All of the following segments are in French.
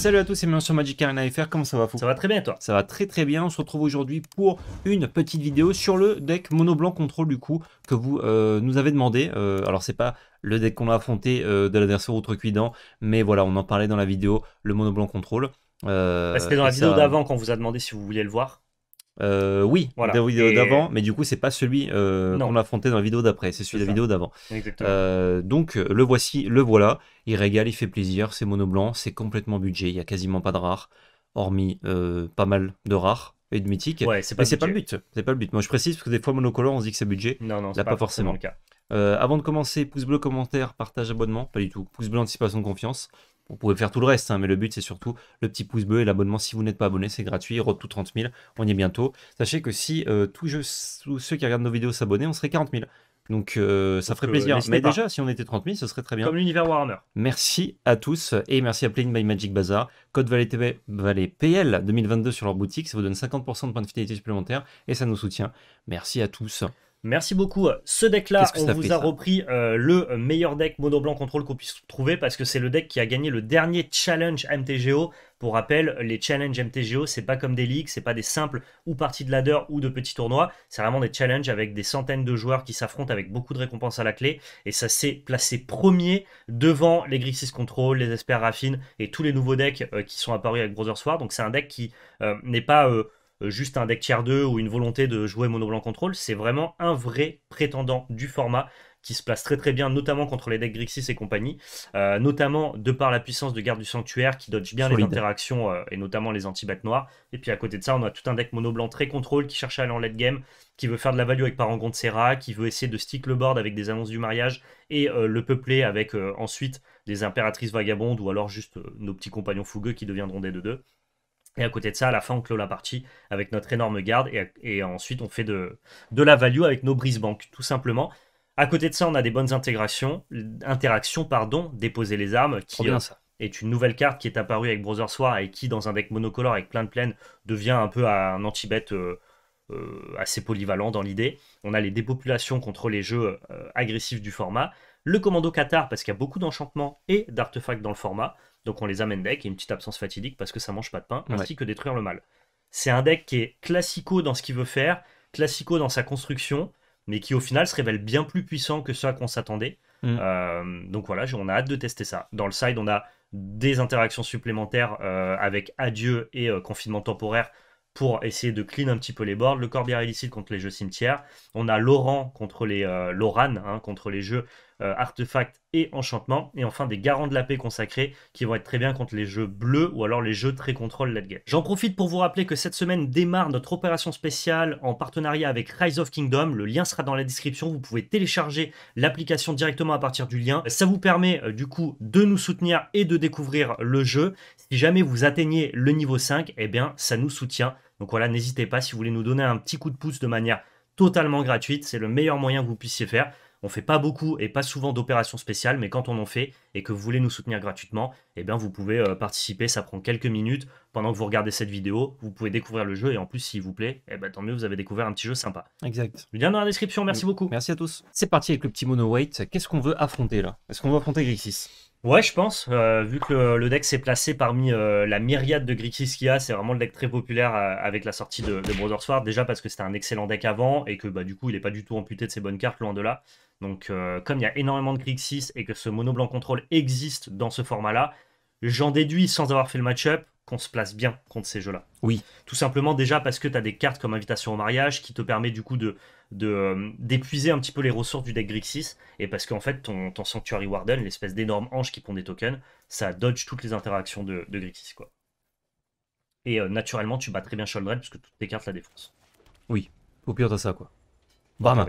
Salut à tous, c'est bien sur Magic Arena FR, comment ça va Fou Ça va très bien toi Ça va très très bien, on se retrouve aujourd'hui pour une petite vidéo sur le deck mono blanc contrôle du coup que vous euh, nous avez demandé. Euh, alors c'est pas le deck qu'on a affronté euh, de l'adversaire outrecuidant, mais voilà, on en parlait dans la vidéo, le mono blanc contrôle. que bah, dans la vidéo d'avant qu'on vous a demandé si vous vouliez le voir. Euh, oui, dans la vidéo d'avant, mais du coup, c'est pas celui euh, qu'on affronté dans la vidéo d'après, c'est celui de la vidéo d'avant. Euh, donc, le voici, le voilà. Il régale, il fait plaisir, c'est mono blanc, c'est complètement budget, il y a quasiment pas de rares, hormis euh, pas mal de rares et de mythiques. Ouais, c'est pas, pas, le but. C'est pas le but. Moi, je précise parce que des fois, monocolore, on se dit que c'est budget. Non, non, c'est pas, forcément le cas. avant de commencer, pouce bleu, commentaire, partage, abonnement, pas du tout. Pouce bleu, anticipation de confiance. On pouvez faire tout le reste, hein, mais le but c'est surtout le petit pouce bleu et l'abonnement. Si vous n'êtes pas abonné, c'est gratuit. Road tout 30 000, on y est bientôt. Sachez que si euh, tous, ceux qui regardent nos vidéos s'abonnaient, on serait 40 000. Donc euh, ça ferait euh, plaisir. Mais déjà, si on était 30 000, ce serait très bien. Comme l'univers Warhammer. Merci à tous et merci à Playing by Magic Bazaar. Code Valet PL 2022 sur leur boutique, ça vous donne 50% de points de fidélité supplémentaires et ça nous soutient. Merci à tous. Merci beaucoup. Ce deck-là, on vous a repris euh, le meilleur deck mono blanc contrôle qu'on puisse trouver parce que c'est le deck qui a gagné le dernier challenge MTGO. Pour rappel, les challenges MTGO, c'est pas comme des ligues, c'est pas des simples ou parties de ladder ou de petits tournois. C'est vraiment des challenges avec des centaines de joueurs qui s'affrontent avec beaucoup de récompenses à la clé. Et ça s'est placé premier devant les Grixis Control, les Esper Raffine et tous les nouveaux decks euh, qui sont apparus avec Brother Sword. Donc c'est un deck qui euh, n'est pas euh, juste un deck tier 2 ou une volonté de jouer mono blanc contrôle. C'est vraiment un vrai prétendant du format qui se place très très bien, notamment contre les decks Grixis et compagnie, euh, notamment de par la puissance de garde du sanctuaire qui dodge bien les interactions euh, et notamment les anti noirs. Et puis à côté de ça, on a tout un deck mono blanc très contrôle qui cherche à aller en late game, qui veut faire de la value avec Parangon de Serra, qui veut essayer de stick le board avec des annonces du mariage et le peupler avec ensuite des impératrices vagabondes ou alors juste nos petits compagnons fougueux qui deviendront des 2-2. Et à côté de ça, à la fin, on clôt la partie avec notre énorme garde et, ensuite on fait de, la value avec nos brise banques, tout simplement. À côté de ça, on a des bonnes intégrations, interactions, pardon, déposer les armes, qui euh, est une nouvelle carte qui est apparue avec Brother Soir et qui, dans un deck monocolore avec plein de plaines, devient un peu un anti-bet euh, euh, assez polyvalent dans l'idée. On a les dépopulations contre les jeux agressifs du format, le commando Qatar parce qu'il y a beaucoup d'enchantements et d'artefacts dans le format. Donc on les amène deck et une petite absence fatidique parce que ça mange pas de pain, ainsi que détruire le mal. C'est un deck qui est classico dans ce qu'il veut faire, classico dans sa construction, mais qui au final se révèle bien plus puissant que ça qu'on s'attendait. Mm. Euh, donc voilà, on a hâte de tester ça. Dans le side, on a des interactions supplémentaires euh, avec adieu et euh, confinement temporaire pour essayer de clean un petit peu les boards. Le corbière illicite contre les jeux cimetières. On a Laurent contre les Loran hein, contre les jeux euh, artefacts et enchantements. Et enfin des garants de la paix consacrés qui vont être très bien contre les jeux bleus ou alors les jeux très contrôle late game. J'en profite pour vous rappeler que cette semaine démarre notre opération spéciale en partenariat avec Rise of Kingdom. Le lien sera dans la description. Vous pouvez télécharger l'application directement à partir du lien. Ça vous permet euh, du coup de nous soutenir et de découvrir le jeu. Si jamais vous atteignez le niveau 5, eh bien ça nous soutient. Donc voilà, n'hésitez pas si vous voulez nous donner un petit coup de pouce de manière totalement gratuite. C'est le meilleur moyen que vous puissiez faire. On fait pas beaucoup et pas souvent d'opérations spéciales, mais quand on en fait et que vous voulez nous soutenir gratuitement, eh bien vous pouvez euh, participer, ça prend quelques minutes. Pendant que vous regardez cette vidéo, vous pouvez découvrir le jeu et en plus s'il vous plaît, eh ben, tant mieux, vous avez découvert un petit jeu sympa. Exact. Le Lien dans la description, merci mm. beaucoup. Merci à tous. C'est parti avec le petit mono-weight. Qu'est-ce qu'on veut affronter là Est-ce qu'on veut affronter Grixis Ouais, je pense, euh, vu que le, deck s'est placé parmi euh, la myriade de Grixis qu'il y a, c'est vraiment le deck très populaire euh, avec la sortie de, Brothers Sword, déjà parce que c'était un excellent deck avant et que bah, du coup il n'est pas du tout amputé de ses bonnes cartes, loin de là. Donc comme il y a énormément de Grixis et que ce mono blanc contrôle existe dans ce format-là, j'en déduis sans avoir fait le match-up qu'on se place bien contre ces jeux-là. Oui. Tout simplement déjà parce que tu as des cartes comme Invitation au mariage qui te permet du coup de euh, d'épuiser un petit peu les ressources du deck Grixis et parce qu'en fait ton, Sanctuary Warden, l'espèce d'énorme ange qui pond des tokens, ça dodge toutes les interactions de, Grixis quoi. Et euh, naturellement tu bats très bien Sholdred parce que toutes tes cartes la défoncent. Oui, au pire t'as ça quoi. Bam,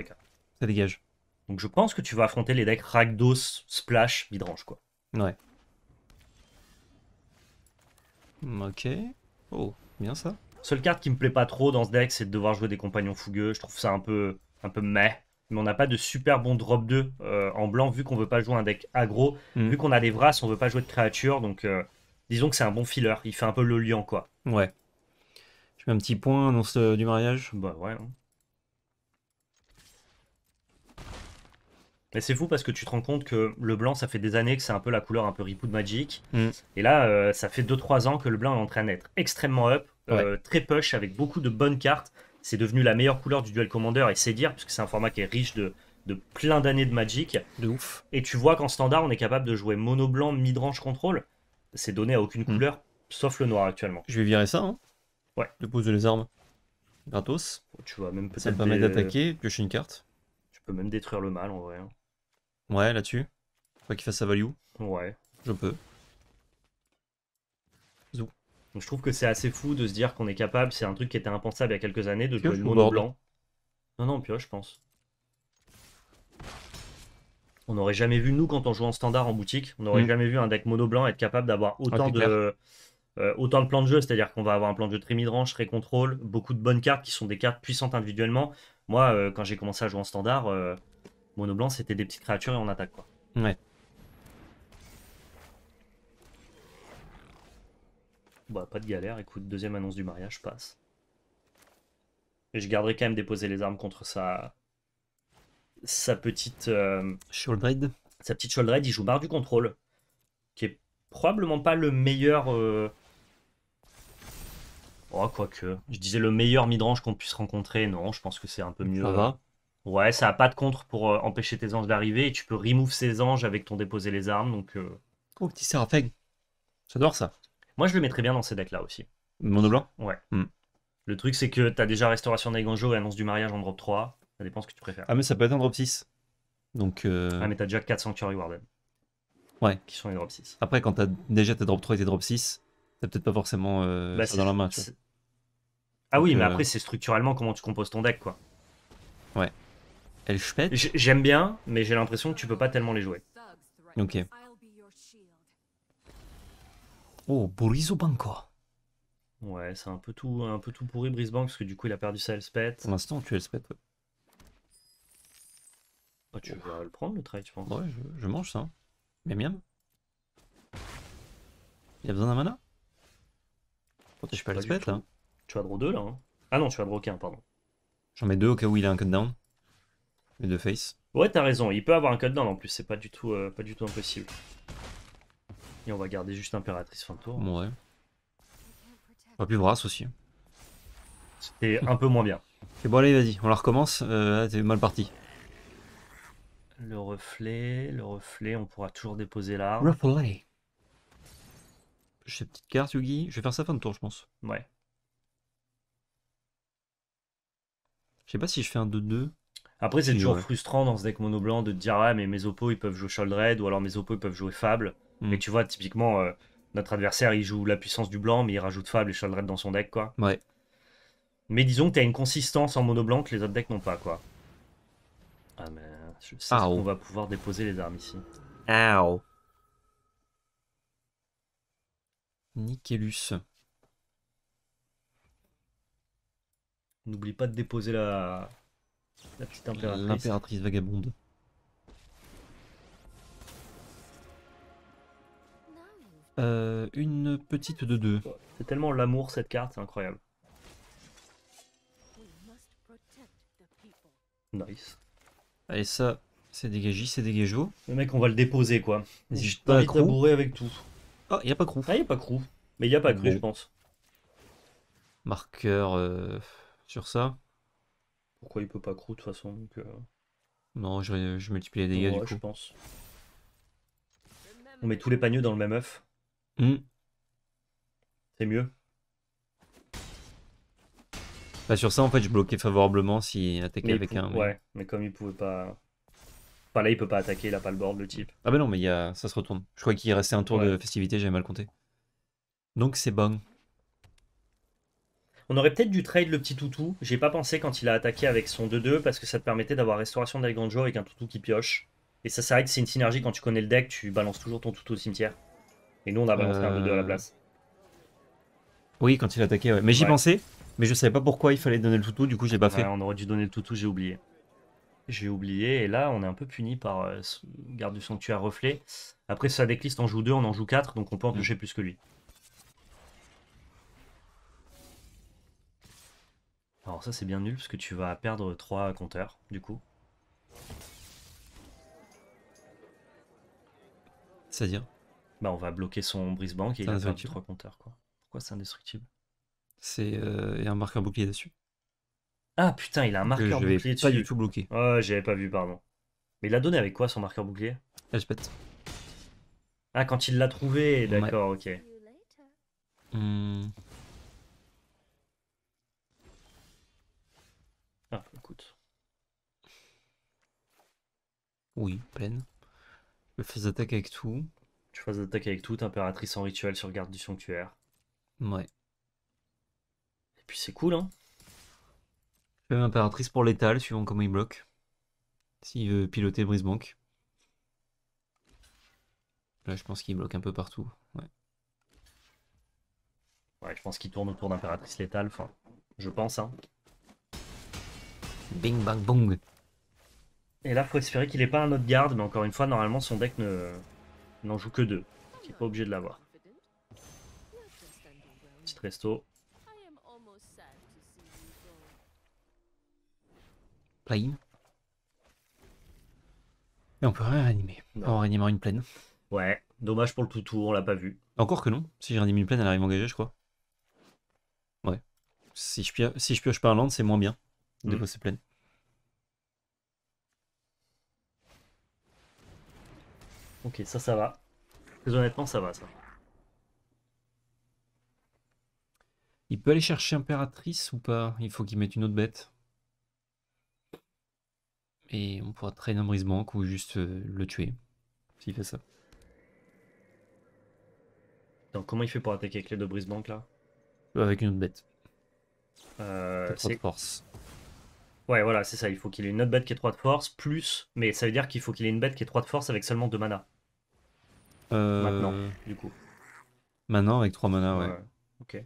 ça dégage. Donc je pense que tu vas affronter les decks Ragdos, Splash, Bidrange, quoi. Ouais. Hmm, ok. Oh, bien ça. Seule carte qui me plaît pas trop dans ce deck, c'est de devoir jouer des compagnons fougueux. Je trouve ça un peu, un peu meh. Mais on n'a pas de super bon drop 2 euh, en blanc, vu qu'on veut pas jouer un deck aggro. Hmm. Vu qu'on a des Vras, on veut pas jouer de créatures. Donc, euh, disons que c'est un bon filler. Il fait un peu le lien quoi. Ouais. Je mets un petit point, annonce du mariage. Bah ouais. Hein. Mais c'est fou parce que tu te rends compte que le blanc, ça fait des années que c'est un peu la couleur un peu ripou de Magic. Mm. Et là, euh, ça fait 2-3 ans que le blanc est en train d'être extrêmement up, euh, très push, avec beaucoup de bonnes cartes. C'est devenu la meilleure couleur du Duel Commander, et c'est dire, parce que c'est un format qui est riche de, de plein d'années de Magic. De ouf. Et tu vois qu'en standard, on est capable de jouer mono blanc, mid-range contrôle. C'est donné à aucune mm. couleur, sauf le noir actuellement. Je vais virer ça, hein. Ouais. Le pose de les armes. Gratos. Tu vois, même peut-être. Ça permet d'attaquer, piocher une carte. Tu peux même détruire le mal en vrai. Hein. Ouais, là-dessus. Faut qu'il fasse sa value. Ouais. Je peux. Zou. je trouve que c'est assez fou de se dire qu'on est capable, c'est un truc qui était impensable il y a quelques années, de jouer le mono blanc. Non, non, pioche, je pense. On n'aurait jamais vu, nous, quand on jouait en standard en boutique, on n'aurait hmm. jamais vu un deck mono blanc être capable d'avoir ah, autant, de, euh, autant de plans de jeu. C'est-à-dire qu'on va avoir un plan de jeu très midrange, très contrôle, beaucoup de bonnes cartes qui sont des cartes puissantes individuellement. Moi, euh, quand j'ai commencé à jouer en standard, euh, Monoblanc, c'était des petites créatures et on attaque quoi. Ouais. Bah, pas de galère, écoute, deuxième annonce du mariage, passe. Et je garderai quand même déposer les armes contre sa. sa petite. Euh, Shouldred. Sa petite Shouldred, il joue barre du contrôle. Qui est probablement pas le meilleur. Euh, oh, quoique. Je disais le meilleur midrange qu'on puisse rencontrer. Non, je pense que c'est un peu mieux. Ça va. Ouais, ça a pas de contre pour euh, empêcher tes anges d'arriver et tu peux remove ces anges avec ton déposer les armes. Donc, euh. Oh, petit Serapheg. J'adore ça. moi, je le mettrais bien dans ces decks-là aussi. Mono blanc Ouais. Hmm. Le truc, c'est que t'as déjà Restauration des Ganjo et Annonce du mariage en drop 3. Ça dépend ce que tu préfères. Ah, mais ça peut être un drop 6. Donc, euh. Ah, mais t'as déjà 4 Sanctuary Warden. Ouais. Qui sont les drop 6. après, quand t'as déjà tes drop 3 et tes drop 6, t'as peut-être pas forcément bah, ça dans la main. Ah oui, mais après, c'est structurellement comment tu composes ton deck, quoi. Ouais. Elspeth. J'aime bien, mais j'ai l'impression que tu peux pas tellement les jouer. Ok. Oh, Borisobanko Ouais, c'est un peu tout, un peu tout pourri Brisbane parce que du coup il a perdu sa Elspeth. Pour l'instant, tu Elspeth. Ouais. Bah, tu vas le prendre le trade, tu pense. Ouais, je, mange ça. Miam miam. Il a besoin d'un mana Protège pas, pas Elspeth là. Tu as draw 2 là. Hein. Ah non, tu as draw qu'un, pardon. J'en mets deux au cas où il a un down. Les deux Ouais, t'as raison. Il peut avoir un code en plus. C'est pas du tout, euh, pas du tout impossible. Et on va garder juste impératrice fin de tour. Ouais. Pas plus brasse aussi. Hein. C'était un peu moins bien. Et bon, allez, vas-y, on la recommence. Euh, t'es mal parti. Le reflet, le reflet, on pourra toujours déposer là. Reflet. J'ai petite carte, Yugi. Je vais faire ça fin de tour, je pense. Ouais. Je sais pas si je fais un 2-2. Après, c'est toujours frustrant dans ce deck mono blanc de te dire ah mais mes oppos ils peuvent jouer sholdred ou alors mes oppos ils peuvent jouer Fable. Mm. Mais tu vois typiquement euh, notre adversaire il joue la puissance du blanc mais il rajoute Fable et sholdred dans son deck quoi. Ouais. Mais disons que tu as une consistance en mono blanc que les autres decks n'ont pas quoi. Ah mais je sais qu'on va pouvoir déposer les armes ici. Ow. N'oublie pas de déposer la, la petite impératrice. L'impératrice vagabonde. Euh, une petite de deux. C'est tellement l'amour cette carte, c'est incroyable. Nice. Allez, ça, c'est dégagé, c'est dégagé. Le mec, on va le déposer quoi. pas à avec tout. Ah, il n'y a pas crew. Ah, il a pas crew. Mais il n'y a pas crew, je pense. Marqueur euh, sur ça. Pourquoi il peut pas crew de toute façon euh. Non, je, multiplie les dégâts du coup. je pense. On met tous les panneaux dans le même œuf. Hmm. C'est mieux. Bah sur ça en fait je bloquais favorablement si attaquait avec un. Ouais, mais comme il pouvait pas. Enfin là il peut pas attaquer, il a pas le board le type. Ah bah non mais il y a... ça se retourne. Je crois qu'il restait un tour de festivité, j'avais mal compté. Donc c'est bon. On aurait peut-être dû trade le petit toutou. J'ai pas pensé quand il a attaqué avec son 2-2 parce que ça te permettait d'avoir restauration d'Alganjo avec un toutou qui pioche. Et ça, s'arrête, c'est une synergie quand tu connais le deck, tu balances toujours ton toutou au cimetière. Et nous, on a balancé un 2-2 à la euh. place. Oui, quand il a attaqué, Mais j'y pensais, mais je savais pas pourquoi il fallait donner le toutou, du coup, j'ai pas fait. on aurait dû donner le toutou, j'ai oublié. J'ai oublié, et là, on est un peu puni par euh, garde du sanctuaire reflet. Après, ça decklist en joue 2, on en joue 4, donc on peut en mm. toucher plus que lui. Alors ça c'est bien nul parce que tu vas perdre 3 compteurs du coup. C'est-à-dire Bah on va bloquer son brise-bank et il va perdre 3 compteurs quoi. Pourquoi c'est indestructible C'est euh, il y a un marqueur bouclier dessus. Ah putain il a un marqueur bouclier dessus. pas du tout bloqué. Oh j'avais pas vu pardon. Mais il l'a donné avec quoi son marqueur bouclier ah, pète. Ah quand il l'a trouvé d'accord ok. Oui, pleine. fais attaque avec tout. Tu fais attaque avec tout, impératrice en rituel sur garde du sanctuaire. Ouais. Et puis c'est cool, hein Je fais impératrice pour l'étal, suivant comment il bloque. S'il veut piloter brise Brisebank. Là, je pense qu'il bloque un peu partout. Ouais. Ouais, je pense qu'il tourne autour d'impératrice létale. Enfin, je pense, hein. Bing bang bong. Et là, faut espérer qu'il n'ait pas un autre garde, mais encore une fois, normalement, son deck ne n'en joue que deux. Il n'est pas obligé de l'avoir. Petit resto. Plain. Et on peut rien réanimer. En réanimant une plaine. Ouais, dommage pour le toutou, on l'a pas vu. Encore que non, si j'ai réanime une plaine, elle arrive engagée, je crois. Ouais. Si je, pioche, si je land, c'est moins bien de bosser hmm. plaine. Ok, ça, ça va. Très honnêtement, ça va, ça. Il peut aller chercher Impératrice ou pas Il faut qu'il mette une autre bête. Et on pourra traîner un brise ou juste euh, le tuer. S'il fait ça. Donc comment il fait pour attaquer avec les deux brise là Avec une autre bête. Euh, c'est force. Ouais, voilà, c'est ça. Il faut qu'il ait une autre bête qui est 3 de force, plus. Mais ça veut dire qu'il faut qu'il ait une bête qui est 3 de force avec seulement 2 mana. Euh, Maintenant, du coup. Maintenant, avec 3 mana, ouais. ok.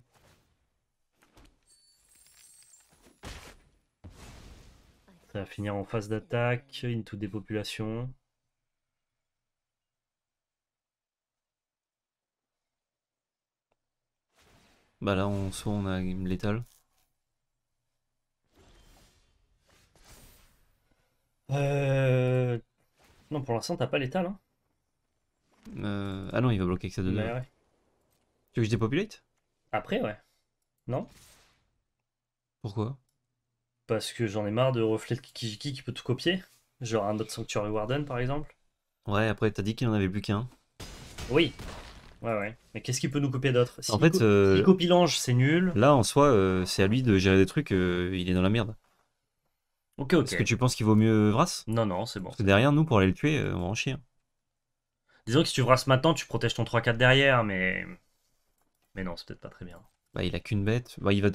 Ça va finir en phase d'attaque, une des populations. Bah là, on, soit on a Game létale. Euh... Non, pour l'instant, t'as pas l'étal. Hein euh... Ah non, il va bloquer que ça bah donne Ouais. Tu veux que je dépopulate Après, ouais. Non Pourquoi Parce que j'en ai marre de reflet de Kikijiki qui peut tout copier. Genre un autre Sanctuary Warden, par exemple. Ouais, après, t'as dit qu'il en avait plus qu'un. Oui, Ouais, ouais. Mais qu'est-ce qu'il peut nous copier d'autre En fait, euh, l'ange, c'est nul. Là, en soi, euh, c'est à lui de gérer des trucs, euh, il est dans la merde. Ok, Est-ce que tu penses qu'il vaut mieux Vras Non, non, c'est bon. Parce que derrière, nous, pour aller le tuer, euh, on va en chier. Hein. Disons que si tu Vras maintenant, tu protèges ton 3-4 derrière, mais. Mais non, c'est peut-être pas très bien. Bah, il a qu'une bête. Bah, il va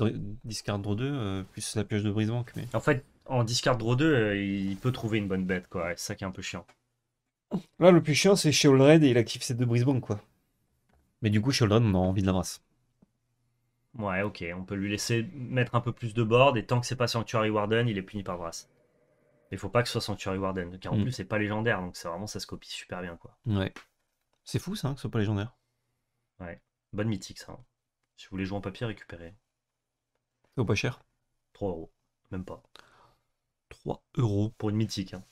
discard draw 2, euh, plus la pioche de Brisbane, Mais... En fait, en discard draw 2, euh, il peut trouver une bonne bête, quoi. C'est ça qui est un peu chiant. Là, le plus chiant, c'est chez Allred et il active ses deux Brisebank, quoi. Mais du coup, chez on a envie de la brasse. Ouais, ok, on peut lui laisser mettre un peu plus de board, et tant que c'est pas Sanctuary Warden, il est puni par Brass. Mais faut pas que ce soit Sanctuary Warden, car en mm. plus c'est pas légendaire, donc c'est vraiment ça se copie super bien quoi. Ouais. C'est fou ça, hein, que ce soit pas légendaire. Ouais. Bonne mythique ça. Hein. Si vous voulez jouer en papier, récupérez. vaut oh, pas cher. 3 euros. Même pas. 3 euros. Pour une mythique. Hein.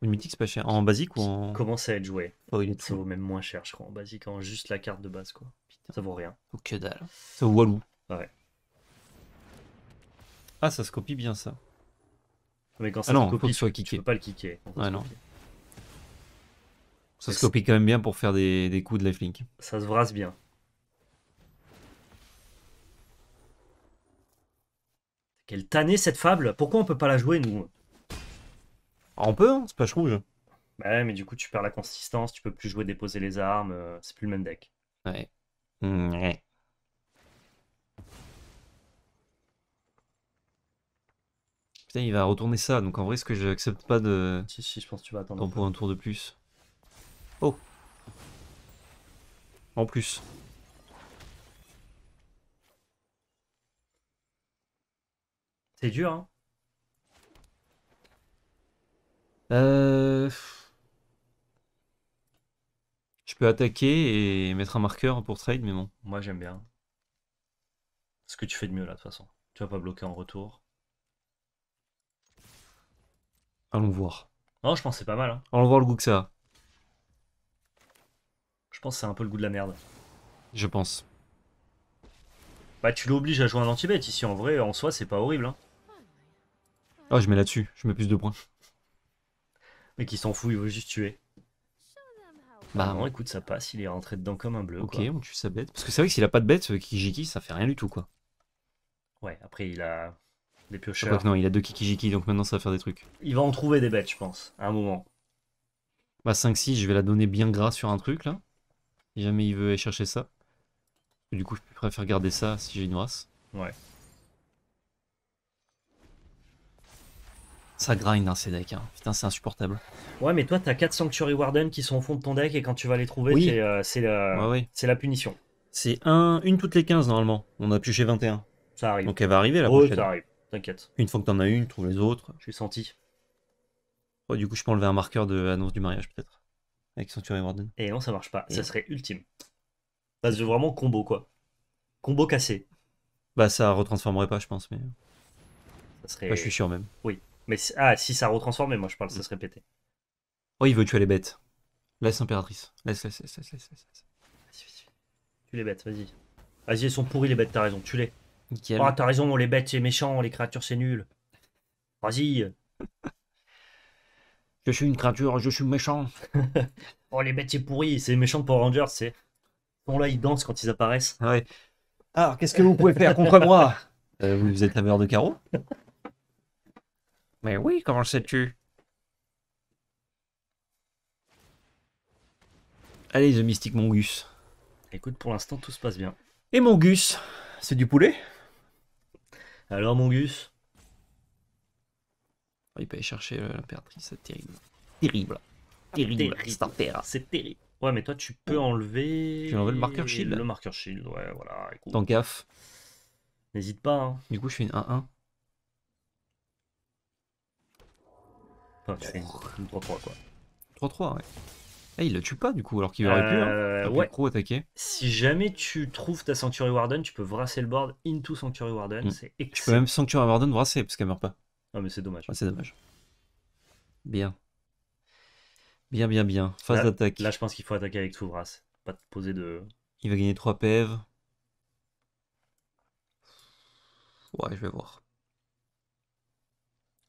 Une mythique, c'est pas cher. En basique ou en. Commence à être joué. Oh, vaut même moins cher, je crois, en basique, en juste la carte de base quoi. Ça vaut rien. Ou oh, que dalle. C'est Walou. Ouais. Ah, ça se copie bien ça. Mais quand ah ça se copie, peux pas le kicker. Ouais, non. Ça se copie quand même bien pour faire des, coups de lifelink. Ça se brasse bien. Quelle tannée cette fable Pourquoi on peut pas la jouer nous ah, On peut, hein c'est pas rouge. Bah ouais, mais du coup tu perds la consistance, tu peux plus jouer déposer les armes, euh, c'est plus le même deck. Ouais. Mm, Putain, il va retourner ça, donc en vrai, ce que j'accepte pas de. Si, si, je pense que tu vas attendre. pour un tour de plus. Oh En plus. C'est dur, hein Euh attaquer et mettre un marqueur pour trade, mais bon. Moi j'aime bien. Ce que tu fais de mieux là, de toute façon. Tu vas pas bloquer en retour. Allons voir. Non, je pense c'est pas mal. Hein. Allons voir le goût que ça a. Je pense c'est un peu le goût de la merde. Je pense. Bah tu l'obliges à jouer un anti bête ici en vrai, en soi c'est pas horrible. Hein. oh, je mets là-dessus, je mets plus de points. Mais qui s'en fout, il veut juste tuer. Bah non, écoute, ça passe, il est rentré dedans comme un bleu. Ok, on tue sa bête. Parce que c'est vrai que s'il a pas de bête, euh, Kikijiki ça fait rien du tout, quoi. Ouais, après il a des ah, piocheurs. que non, il a deux Kikijiki, donc maintenant ça va faire des trucs. Il va en trouver des bêtes, je pense, à un moment. Bah 5-6, je vais la donner bien gras sur un truc, là. Si jamais il veut aller chercher ça. du coup, je préfère garder ça si j'ai une race. Ouais. Ça grind hein, ces decks. Hein. Putain, c'est insupportable. Ouais, mais toi, t'as 4 Sanctuary Warden qui sont au fond de ton deck et quand tu vas les trouver, euh, c'est la... la... punition. C'est une toutes les 15 normalement. On a pioché 21. Ça arrive. Donc elle va arriver la oh, prochaine. ça arrive, t'inquiète. Une fois que t'en as une, trouve les autres. Je suis senti. Oh, du coup, je peux enlever un marqueur de annonce du mariage peut-être. Avec Sanctuary Warden. Et eh, non, ça marche pas. ça serait ultime. parce que vraiment combo quoi. Combo cassé. Bah, ça retransformerait pas, je pense, mais. Bah, je suis sûr même. Oui. Mais si... ah, si ça retransformait, moi je parle, ça se répétait. Oh, il veut tuer les bêtes. Laisse impératrice. Laisse, laisse, laisse, laisse, laisse. laisse. Vas-y, les bêtes, vas-y. Vas-y, elles sont pourries les bêtes, t'as raison, tu les Nickel. Oh, t'as raison, les bêtes c'est méchant, les créatures c'est nul. Vas-y. je suis une créature, je suis méchant. oh, les bêtes c'est pourri, c'est méchant pour Rangers, c'est. Bon, là, ils dansent quand ils apparaissent. Ah ouais. Alors, qu'est-ce que vous pouvez faire contre moi euh, Vous êtes la meilleure de carreau Mais ben oui, comment le sais-tu Allez, The Mystic Mongus. Écoute, pour l'instant, tout se passe bien. Et Mongus, c'est du poulet Alors, Mongus oh, Il peut aller chercher euh, l'impératrice, c'est terrible. Terrible. Terrible, C'est terrible. Ouais, mais toi, tu peux enlever. Tu enlever le marqueur shield Le marqueur shield, ouais, voilà. T'en gaffe. N'hésite pas. Hein. Du coup, je fais une 1-1. 3-3 quoi. 3-3, ouais. Eh, il le tue pas du coup, alors qu'il aurait pu. Hein. Euh, ouais. attaquer. Si jamais tu trouves ta Sanctuary Warden, tu peux brasser le board into Sanctuary Warden. Mm. C'est excellent. Tu peux même Sanctuary Warden brasser parce qu'elle meurt pas. Non, mais c'est dommage. Ah, c'est dommage. Bien. Bien, bien, bien. Phase d'attaque. Là, je pense qu'il faut attaquer avec Souvras. Pas te poser de. Il va gagner 3 PEV. Ouais, je vais voir.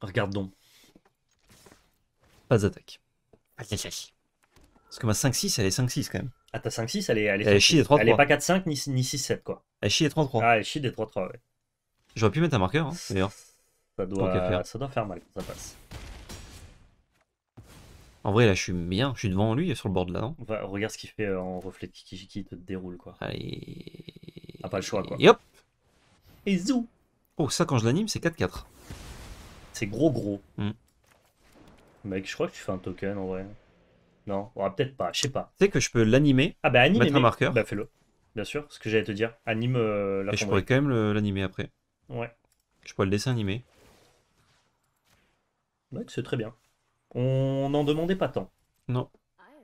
Regarde donc pas ah, Parce que ma 5-6, elle est 5-6 quand même. Ah, ta 5-6, elle est, elle est, 3 -3. Elle est pas 4-5 ni, 6-7, quoi. Elle chie des 3-3. Ah, elle chie des 3-3, ouais. J'aurais pu mettre un marqueur, hein, d'ailleurs. Ça doit, faire. ça doit faire mal quand ça passe. En vrai, là, je suis bien. Je suis devant lui, sur le bord de là, non va Regarde ce qu'il fait euh, en reflet qui, te déroule, quoi. Allez. Ah, pas le choix, quoi. Et hop Et zou Oh, ça, quand je l'anime, c'est 4-4. C'est gros, gros. Hmm. Mec, bah, je crois que tu fais un token en vrai. Non, peut-être pas, je sais pas. Tu sais que je peux l'animer. Ah bah anime. Mettre un marqueur. Bah fais-le. Bien sûr, ce que j'allais te dire. Anime la euh, la Et je pourrais quand même l'animer après. Ouais. Je pourrais le dessiner animé. Mec, c'est très bien. On n'en demandait pas tant. Non.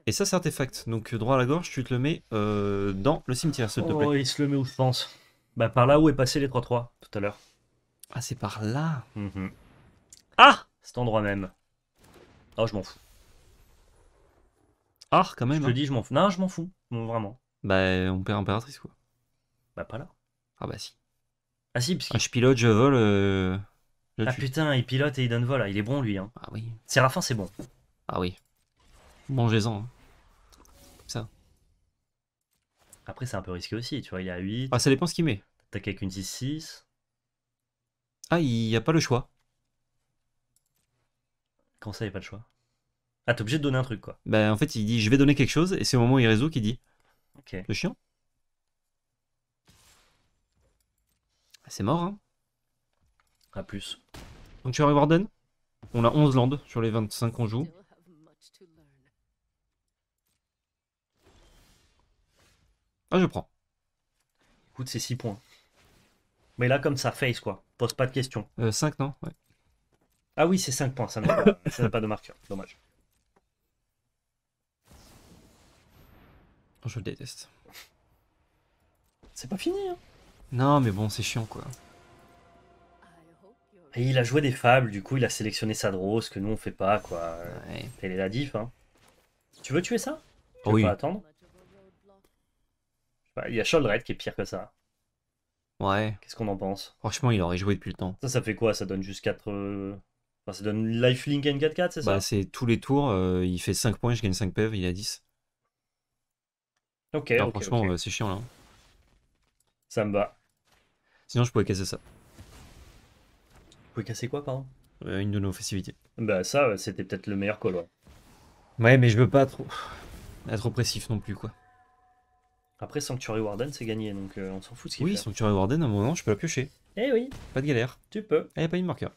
Et ça, c'est artefact. Donc, droit à la gorge, tu te le mets euh, dans le cimetière, s'il te plaît. Oh, il se le met où je pense Bah, par là où est passé les 3-3 tout à l'heure. Ah, c'est par là mhm. Ah Cet endroit même. Ah, je m'en fous. Ah, quand même. Je te hein. dis, je m'en fous. Non, je m'en fous. Bon, vraiment. Bah, on perd Impératrice, quoi. Bah, pas là. Ah, bah, si. Ah, si, parce que. Ah, je pilote, je vole. Euh, ah, putain, il pilote et il donne vol. Il est bon, lui. Hein. Ah, oui. C'est fin, c'est bon. Ah, oui. Mangez-en. Hein. Comme Ça. Après, c'est un peu risqué aussi. Tu vois, il y a 8. Ah, ça dépend ce qu'il met. T'as qu'avec une 6-6. Ah, il n'y a pas le choix. Quand ça, il n'y pas de choix. Ah, t'es obligé de donner un truc, quoi. Bah, en fait, il dit je vais donner quelque chose, et c'est au moment où il résout qu'il dit. Ok. Le chien. C'est mort, hein. À plus. Donc, tu vas Warden On a 11 landes sur les 25 qu'on joue. Ah, je prends. Écoute, c'est 6 points. Mais là, comme ça, face, quoi. Pose pas de questions. Euh, 5, non Ouais. Ah oui, c'est 5 points, ça n'a pas, de marqueur, dommage. Oh, je le déteste. C'est pas fini, hein Non, mais bon, c'est chiant, quoi. Et il a joué des fables, du coup, il a sélectionné sa ce que nous, on fait pas, quoi. Elle est la diff, hein. Tu veux tuer ça oui. peux attendre bah, Il y a Sholdred qui est pire que ça. Ouais. Qu'est-ce qu'on en pense Franchement, il aurait joué depuis le temps. Ça, ça fait quoi Ça donne juste 4 ça donne lifelink n 4 4 c'est ça bah, C'est tous les tours, euh, il fait 5 points, je gagne 5 PEV, il a 10. Ok. Alors, franchement, euh, c'est chiant là. Hein. Ça me bat. Sinon, je pouvais casser ça. Vous pouvez casser quoi, pardon euh, Une de nos festivités. Bah, ça, c'était peut-être le meilleur call, ouais. mais je veux pas trop être oppressif non plus, quoi. Après, Sanctuary Warden, c'est gagné, donc on s'en fout de ce qu'il Oui, Sanctuary Warden, à un moment, je peux la piocher. Eh oui. Pas de galère. Tu peux. Et a pas une marqueur.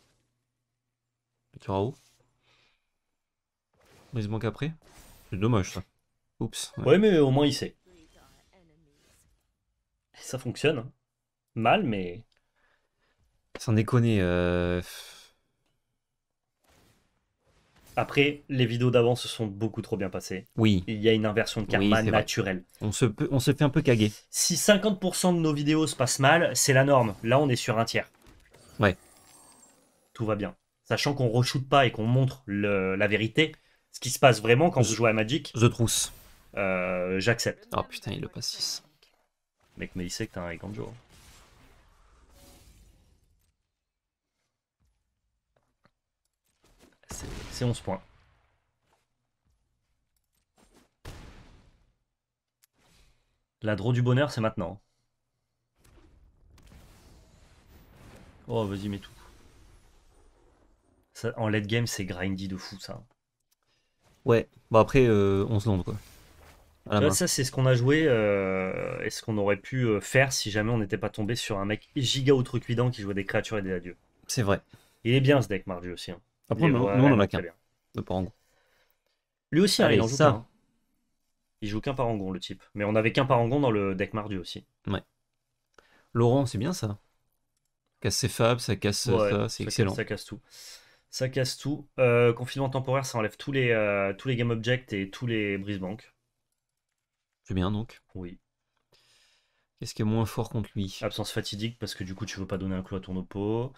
Mais Il se manque après. C'est dommage ça. Oups. Ouais. mais au moins il sait. Ça fonctionne. Hein. Mal, mais. Sans déconner. Euh, après, les vidéos d'avant se sont beaucoup trop bien passées. Oui. Il y a une inversion de karma naturelle. On se, on se fait un peu caguer. Si 50% de nos vidéos se passent mal, c'est la norme. Là, on est sur un tiers. Ouais. Tout va bien sachant qu'on re-shoot pas et qu'on montre la vérité, ce qui se passe vraiment quand je joue à Magic. The Trousse. Euh, j'accepte. Oh putain, il le passe 6. Mec, mais il sait que t'as un de C'est 11 points. La draw du bonheur, c'est maintenant. Oh, vas-y, mets tout en late game, c'est grindy de fou, ça. Ouais, bon bah, après, euh, on se lance quoi. ça, c'est ce qu'on a joué euh, et ce qu'on aurait pu euh, faire si jamais on n'était pas tombé sur un mec giga outre qui jouait des créatures et des adieux. C'est vrai. Il est bien ce deck, Mardu aussi. Hein. Après, nous, on en a qu'un. De parangon. Lui aussi, hein, il joue ça. Hein. Il joue qu'un parangon, le type. Mais on avait qu'un parangon dans le deck Mardu aussi. Ouais. Laurent, c'est bien ça. Casse ses fables, ça casse ça, c'est excellent. ça casse tout. Ça casse tout. Euh, confinement temporaire, ça enlève tous les, euh, tous les game objects et tous les brise-banques. C'est bien donc. Oui. Qu'est-ce qui est moins fort contre lui Absence fatidique parce que du coup tu veux pas donner un clou à ton oppo.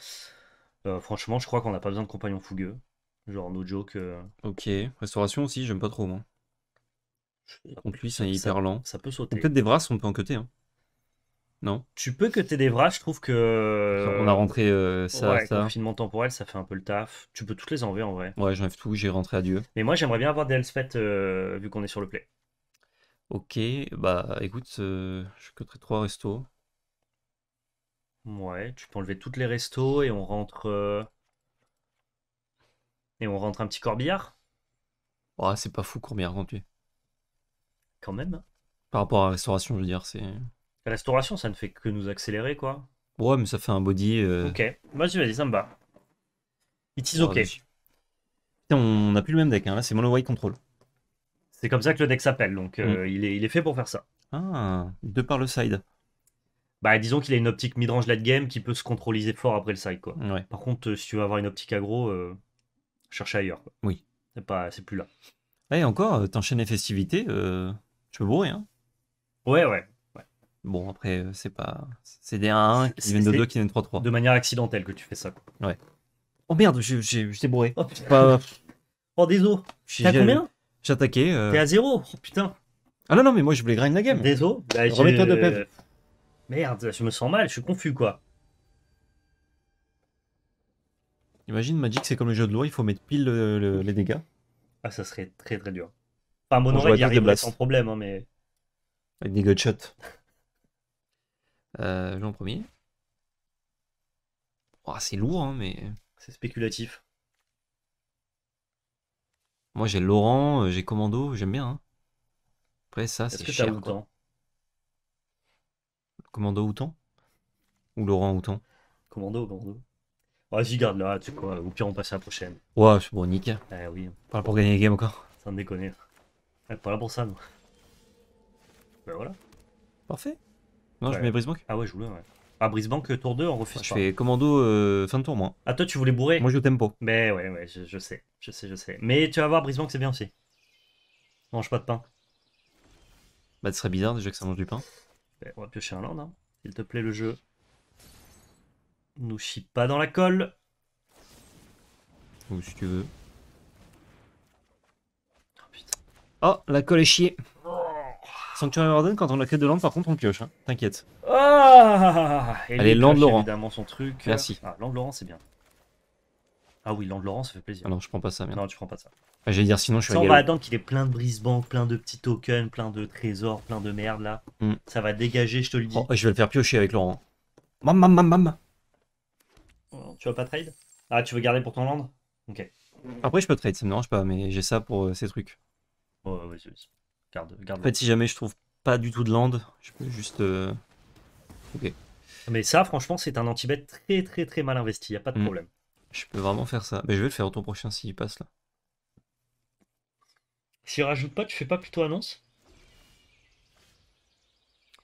Euh, franchement, je crois qu'on n'a pas besoin de compagnon fougueux. Genre no joke. Euh. Ok. Restauration aussi, j'aime pas trop moi. Contre lui, c'est hyper lent. Ça peut sauter. Peut-être des bras on peut enquêter. Hein. Non Tu peux que t'aies des bras, je trouve que. On a rentré euh, ça, ça. Confinement temporel, ça fait un peu le taf. Tu peux toutes les enlever en vrai. Ouais, j'enlève tout, j'ai rentré à Dieu. Mais moi, j'aimerais bien avoir des health euh, vu qu'on est sur le play. Ok, bah écoute, euh, je coterai trois restos. Ouais, tu peux enlever toutes les restos et on rentre. Et on rentre un petit corbillard Ouais, oh, c'est pas fou, corbière quand tu es. Quand même. Hein. Par rapport à la restauration, je veux dire, c'est. La restauration, ça ne fait que nous accélérer, quoi. Ouais, mais ça fait un body. Euh. Ok, vas-y, vas-y, ça me va. It is ah, ok. Putain, on n'a plus le même deck, hein. là c'est mono-white control. C'est comme ça que le deck s'appelle, donc euh, mm. il, est, fait pour faire ça. Ah, de par le side. Bah, disons qu'il a une optique mid-range late game qui peut se contrôliser fort après le side, quoi. Par contre, euh, si tu veux avoir une optique aggro, cherche ailleurs, quoi. Oui. C'est, pas, c'est plus là. Et eh, encore, t'enchaînes les festivités, tu peux bourrer, hein. Ouais, ouais. Bon, après, euh, c'est pas. C'est des 1-1 qui viennent de 2 qui viennent 3-3. De manière accidentelle que tu fais ça. Ouais. Oh merde, j'étais bourré. Oh putain. Oh, désolé. T'as combien J'ai attaqué. Euh... T'es à 0. Oh putain. Ah non, non, mais moi je voulais grind la game. Désolé. Bah, Remets-toi de pep. Euh, merde, je me sens mal, je suis confus quoi. Imagine Magic, c'est comme le jeu de loi, il faut mettre pile euh, les dégâts. Ah, ça serait très très dur. Enfin, mon bon, il y arriverait sans problème, hein, mais. Avec des gunshots. Euh, premier. Oh, c'est lourd, hein, mais. C'est spéculatif. Moi, j'ai Laurent, euh, j'ai Commando, j'aime bien. Hein. Après, ça, c'est -ce cher. Que Outan Commando Outan Ou Laurent Outan Commando, Commando. Vas-y, garde là, tu sais quoi. Au pire, on passe à la prochaine. Ouais, c'est bon, nickel. Ah oui. Pas là pour gagner les games encore. Sans déconner. pas là pour ça, non. Ben voilà. Parfait. Non, je mets brisbank Ah ouais, je voulais, ouais. Ah, Brisbane euh, tour 2, on refuse Je fais commando euh, fin de tour, moi. Ah, toi, tu voulais bourrer Moi, je joue tempo. Mais ben ouais, ouais, je, sais. Je sais, je sais. Mais tu vas voir, brisbank c'est bien aussi. Mange pas de pain. Bah, ce serait bizarre déjà que ça mange du pain. Ben, on va piocher un land, hein. S'il te plaît, le jeu. Nous chie pas dans la colle. Ou si tu veux. Oh, putain. oh la colle est chiée. Sanctuary Warden, quand on a créé de land, par contre, on pioche, hein. t'inquiète. Ah Elle est land Laurent. évidemment son truc. Merci. Ah, land Laurent, c'est bien. Ah oui, land Laurent, ça fait plaisir. Ah non, je prends pas ça, merde. Non, tu prends pas ça. Ah, j'allais dire, sinon, je suis ça, On va attendre qu'il ait plein de brise-banque, plein de petits tokens, plein de trésors, plein de merde là. Mm. Ça va dégager, je te le dis. Oh, je vais le faire piocher avec Laurent. Mam, mam, mam, mam. tu vas pas trade Ah, tu veux garder pour ton land Ok. Après, je peux trade, ça me dérange pas, mais j'ai ça pour euh, ces trucs. Ouais, ouais, ouais, en fait, si jamais je trouve pas du tout de land, je peux juste. Euh, ok. Mais ça, franchement, c'est un anti-bet très très très mal investi, y a pas de hmm. problème. Je peux vraiment faire ça. Mais je vais le faire au tour prochain s'il passe là. S'il rajoute pas, tu fais pas plutôt annonce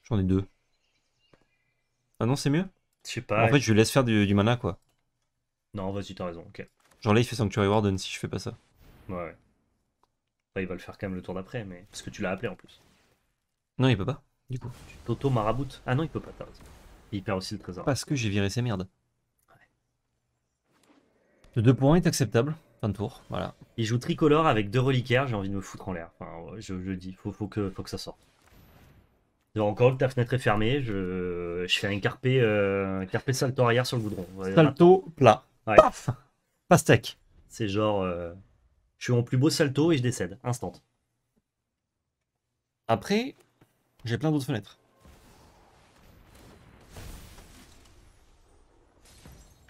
J'en ai deux. Ah non, c'est mieux Je sais pas. En fait, je laisse faire du, mana quoi. Non, vas-y, t'as raison, ok. Genre là, il fait Sanctuary Warden si je fais pas ça. Ouais il va le faire quand même le tour d'après, mais parce que tu l'as appelé en plus. Non, il peut pas, du coup. Toto marabout. Ah non, il peut pas, t'as raison. il perd aussi le trésor. Parce que j'ai viré ses merdes. Le 2 points est acceptable. Fin de tour, voilà. Il joue tricolore avec deux reliquaires, j'ai envie de me foutre en l'air. Enfin, je, dis, faut, faut, que, faut que ça sorte. Donc, encore, ta fenêtre est fermée, je, fais un carpé, euh, salto arrière sur le goudron. Salto plat. Paf Pastèque. C'est genre... Euh, je suis mon plus beau salto et je décède, instant. Après, j'ai plein d'autres fenêtres.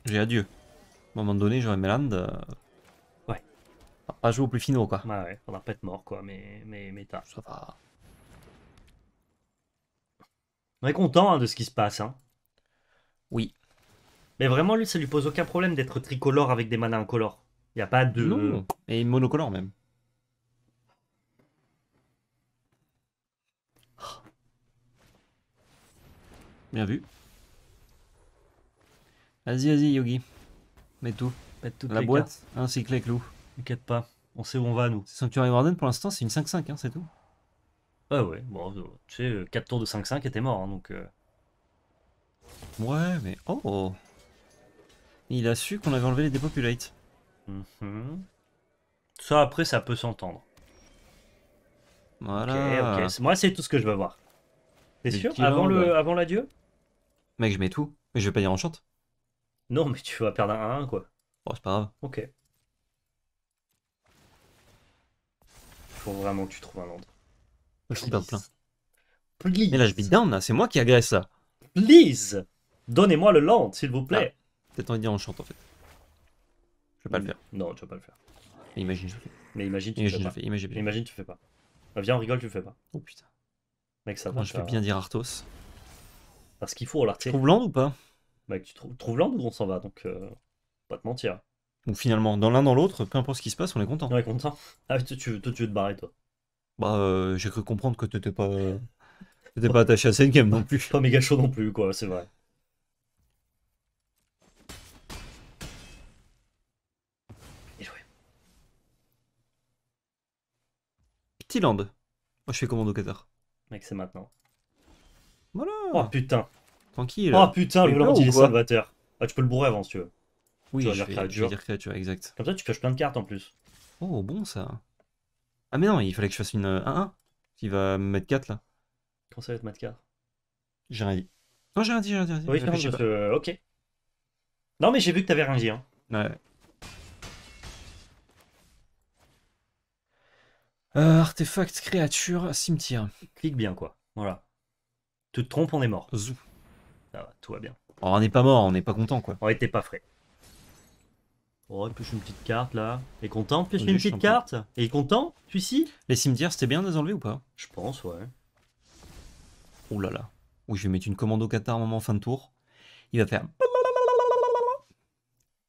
J'ai adieu. À un moment donné, j'aurais Meland. Euh, ouais. va pas jouer au plus finaux, quoi. Bah ouais, on va pas être mort, quoi, mais, mais, Ça va. On est content hein, de ce qui se passe. Hein. Oui. Mais vraiment, lui, ça lui pose aucun problème d'être tricolore avec des manas incolores. Il n'y a pas de. Non, et monocolore même. Oh. Bien vu. Vas-y, vas-y, Yogi. Mets tout. Mets toutes La boîte, ainsi que les clous. T'inquiète pas, on sait où on va, nous. Sanctuary Warden, pour l'instant, c'est une 5-5, hein, c'est tout. Ouais, ah ouais. Bon, euh, tu sais, 4 euh, tours de 5-5 étaient mort, hein, donc. Euh. Ouais, mais. Oh Il a su qu'on avait enlevé les dépopulates. Mhm. Ça, après, ça peut s'entendre. Voilà. Moi, c'est tout ce que je veux voir. T'es sûr Avant le, avant l'adieu Mec, je mets tout. Mais je vais pas dire enchante. Non, mais tu vas perdre un 1, quoi. Oh, c'est pas grave. Ok. Faut vraiment que tu trouves un land. Je suis plein. Mais là, je bid down, c'est moi qui agresse ça. Please Donnez-moi le land, s'il vous plaît. Peut-être ah. envie de dire enchante, en fait. Je vais pas le mm. faire. Non, tu vas pas le faire. Mais imagine, tu fais. Mais imagine, tu fais. Imagine, tu fais pas. Bah, viens, on rigole, tu le fais pas. Oh putain. Mec, ça va. Je vais bien hein. dire Arthos. Parce qu'il faut, alors tu trouves l'onde ou pas Mec, tu trouves l'onde ou on s'en va, donc euh, pas te mentir. Donc finalement, dans l'un, dans l'autre, peu importe ce qui se passe, on est content. On est content. Ah, toi, tu, toi, tu veux te barrer, toi Bah, euh, j'ai cru comprendre que t'étais pas. Euh, t'étais pas attaché à cette game non plus. Pas méga chaud non plus, quoi, c'est vrai. T-land, moi je fais commando au Qatar. Mec, c'est maintenant. Voilà. Oh putain. Tranquille. Oh putain, le volant, salvateur. Ah, tu peux le bourrer avant si tu veux. Oui, créature. exact. Comme ça, tu pioches plein de cartes en plus. Oh, bon ça. Ah, mais non, il fallait que je fasse une 1-1. Euh, Qui va me mettre 4 là. Quand ça va être mettre 4 J'ai rien dit. Non, j'ai rien dit, j'ai rien dit. Euh, ok. Non, mais j'ai vu que t'avais rien dit. Hein. Ouais. Euh, artefact, créature, cimetière. Clique bien, quoi. Voilà. Tu te trompes, on est mort. Zou. Ça tout va bien. Oh, on n'est pas mort, on n'est pas content, quoi. On était pas frais. Oh, il pioche une petite carte là. Il est content de une petite carte Et est content, celui-ci Les cimetières, c'était bien de les enlever ou pas Je pense, ouais. Oh là là. Oui, je vais mettre une commande au Qatar moment fin de tour. Il va faire.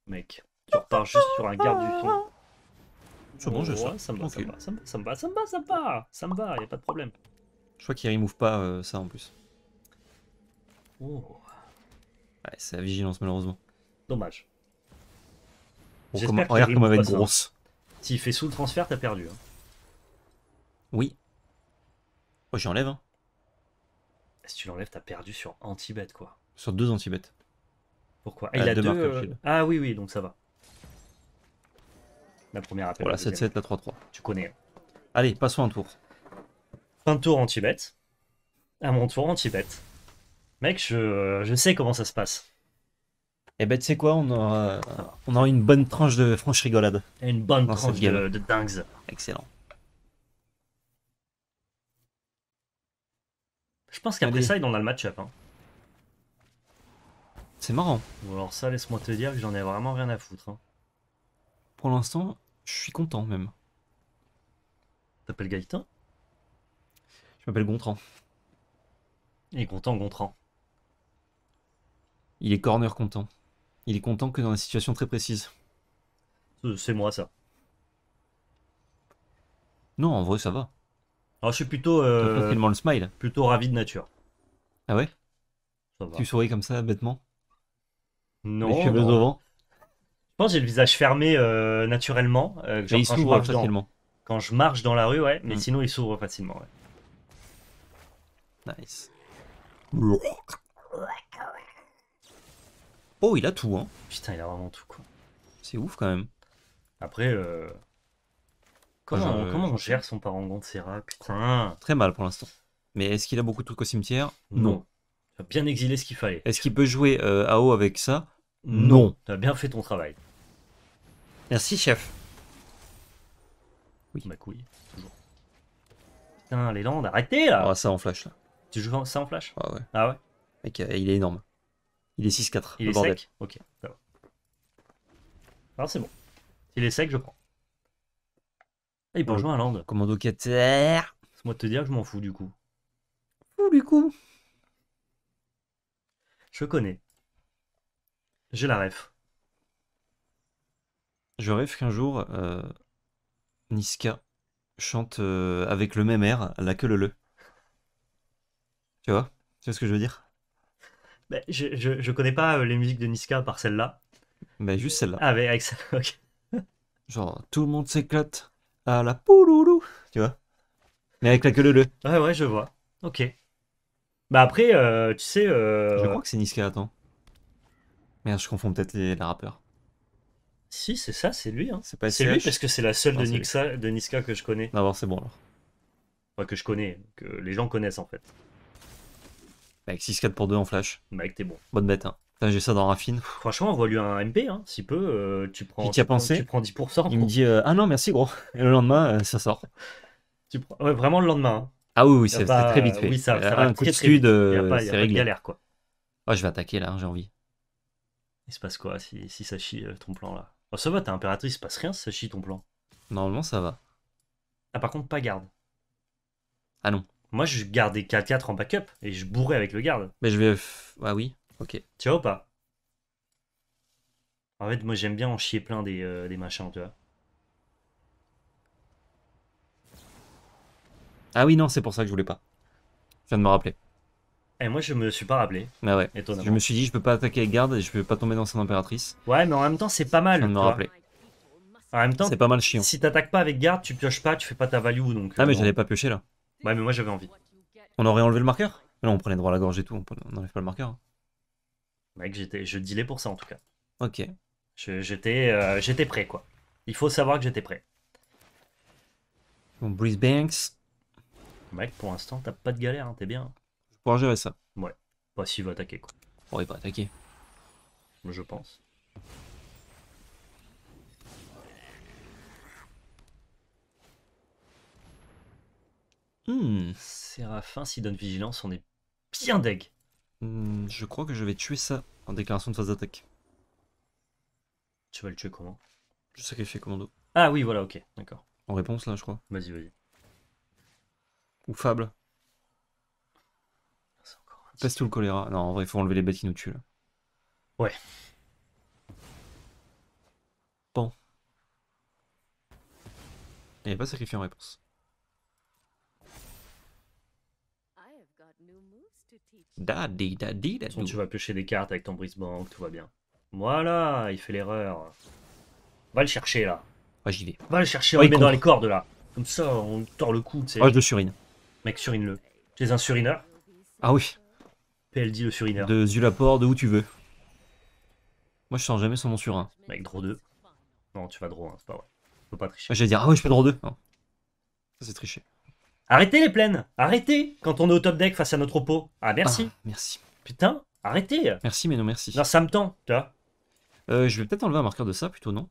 Mec, tu repars juste sur un garde du fond bon, je ça. Ça me va, ça me va, ça me va, ça me va, ça me va, y a pas de problème. Je crois qu'il remove pas euh, ça en plus. Oh. Ouais, c'est la vigilance malheureusement. Dommage. regarde comment elle va être grosse. S'il fait sous le transfert, t'as perdu. Hein. Oui. Oh, j'enlève. Hein. Si tu l'enlèves, t'as perdu sur anti-bet quoi. Sur deux anti-bet. Pourquoi ah, il, a deux. Euh, ah oui, oui, donc ça va. La première appel. Voilà, 7-7, la 3-3. Tu connais. Allez, passons un tour. Fin de tour en Tibet. À mon tour en Tibet. Mec, euh, je, sais comment ça se passe. Eh ben, tu sais quoi, on a on a une bonne tranche de franche rigolade. Et une bonne tranche de, de dingues. Excellent. Je pense qu'après ça, il a le match-up. Hein. C'est marrant. Bon, alors ça, laisse-moi te dire que j'en ai vraiment rien à foutre. Hein. Pour l'instant, je suis content même. T'appelles Gaëtan Je m'appelle Gontran. Il est content, Gontran. Il est corner content. Il est content que dans la situation très précise. Euh, c'est moi ça. Non, en vrai, ça va. Alors, ah, je suis plutôt. Euh, le smile. Plutôt ravi de nature. Ah ouais Tu souris comme ça, bêtement Non. Les j'ai le visage fermé euh, naturellement. Euh, quand je marche dans la rue, ouais, mais mm. sinon il s'ouvre facilement. Nice. Oh, il a tout, hein. Putain, il a vraiment tout, quoi. C'est ouf quand même. Après, euh, comment, comment on gère son parangon de Serra Putain. Très mal pour l'instant. Mais est-ce qu'il a beaucoup de trucs au cimetière Non. bien exilé ce qu'il fallait. Est-ce qu'il peut jouer à haut avec ça non. Tu as bien fait ton travail. Merci, chef. Oui. Ma bah, couille, toujours. Putain, les landes, arrêtez là Ah, ça en flash là. Tu joues ça en flash Ah ouais. Ah ouais Mec, euh, il est énorme. Il est 6-4. Il est sec Ok, Alors c'est bon. Il est sec, je prends. Ah, il peut euh, jouer un land. Commando 4 C'est moi de te dire que je m'en fous du coup. Fous du coup Je connais. J'ai la ref. Je rêve qu'un jour, euh, Niska chante euh, avec le même air, la queue le le. Tu vois Tu vois ce que je veux dire bah, je, je, connais pas euh, les musiques de Niska par celle-là. mais bah, juste celle-là. Ah, mais avec celle-là, ok. Genre, tout le monde s'éclate à la pouloulou, tu vois Mais avec la queue le le. Ouais, ouais, je vois. Ok. Bah, après, tu sais. Je crois que c'est Niska, attends. Merde, je confonds peut-être les rappeurs. Si, c'est ça, c'est lui. Hein. C'est lui parce que c'est la seule ah, de, Niska que je connais. D'abord c'est bon alors. Enfin, que je connais, que les gens connaissent en fait. Bah, avec 6-4 pour 2 en flash. Mec, t'es bon. Bonne bête. Hein. J'ai ça dans Raffine. Franchement, on voit lui un MP, hein, si peu. Euh, tu, prends, tu, pensé, tu prends 10%. Il me dit euh, Ah non, merci gros. Et le lendemain, euh, ça sort. tu prends... vraiment le lendemain. Hein. Ah oui, oui, c'est très vite fait. Oui, ça, ça un coup de sud, c'est galère quoi. Oh, je vais attaquer là, hein, j'ai envie. Il se passe quoi si, si ça chie ton plan là Oh, ça va, t'es impératrice, passe rien, ça chie ton plan. Normalement, ça va. Ah, par contre, pas garde. Ah non. Moi, je gardais 4-4 en backup et je bourrais avec le garde. Mais je vais. Ah oui, ok. Tu vois ou pas En fait, moi, j'aime bien en chier plein des, euh, des machins, tu vois. Ah oui, non, c'est pour ça que je voulais pas. Je viens de me rappeler. Et eh, moi, je me suis pas rappelé. Mais bah ouais. Je me suis dit, je peux pas attaquer avec garde et je peux pas tomber dans son impératrice. Ouais, mais en même temps, c'est pas mal. Je me rappeler. En même temps, c'est pas mal chiant. Si t'attaques pas avec garde, tu pioches pas, tu fais pas ta value donc. Ah, mais euh, j'allais pas piocher là. Ouais, mais moi j'avais envie. On aurait enlevé le marqueur Non on prenait droit à la gorge et tout, on enlève pas le marqueur. Hein. Mec, j'étais, je dealais pour ça en tout cas. Ok. j'étais, euh, j'étais prêt quoi. Il faut savoir que j'étais prêt. Bon, Breeze Banks. Mec, pour l'instant, t'as pas de galère, hein, t'es bien. Pour gérer ça. Ouais. pas s'il va attaquer, quoi. Bon, il pas attaquer. Je pense. Hmm. Séraphin, s'il donne vigilance, on est bien deg. Hmm, je crois que je vais tuer ça en déclaration de phase d'attaque. Tu vas le tuer comment Je sacrifie commando. Ah oui, voilà, ok, d'accord. En réponse, là, je crois. Vas-y, vas-y. Ou fable. Peste ou le choléra Non, en vrai, il faut enlever les bêtes qui nous tuent, là. Ouais. Bon. Et pas sacrifié en réponse. Daddy, daddy, daddy. Tu vas piocher des cartes avec ton brise tout va bien. Voilà, il fait l'erreur. Va le chercher là. Ouais, j'y vais. Va le chercher, on met dans les cordes là. Comme ça, on tord le cou, tu sais. Ouais, oh, je le surine. Mec, surine-le. Tu es un surineur Ah oui. PLD le surineur. De Zulaport, de où tu veux. Moi, je sors jamais son mon surin. Mec, Avec draw 2. Non, tu vas draw 1, c'est pas vrai. peux pas tricher. Ah, j'allais dire, ah ouais, je peux draw 2. Ça, c'est tricher. Arrêtez les plaines Arrêtez quand on est au top deck face à notre oppo. Ah, merci. Ah, merci. Putain, arrêtez Merci, mais non, merci. Non, ça me tend, tu vois. Euh, je vais peut-être enlever un marqueur de ça, plutôt, non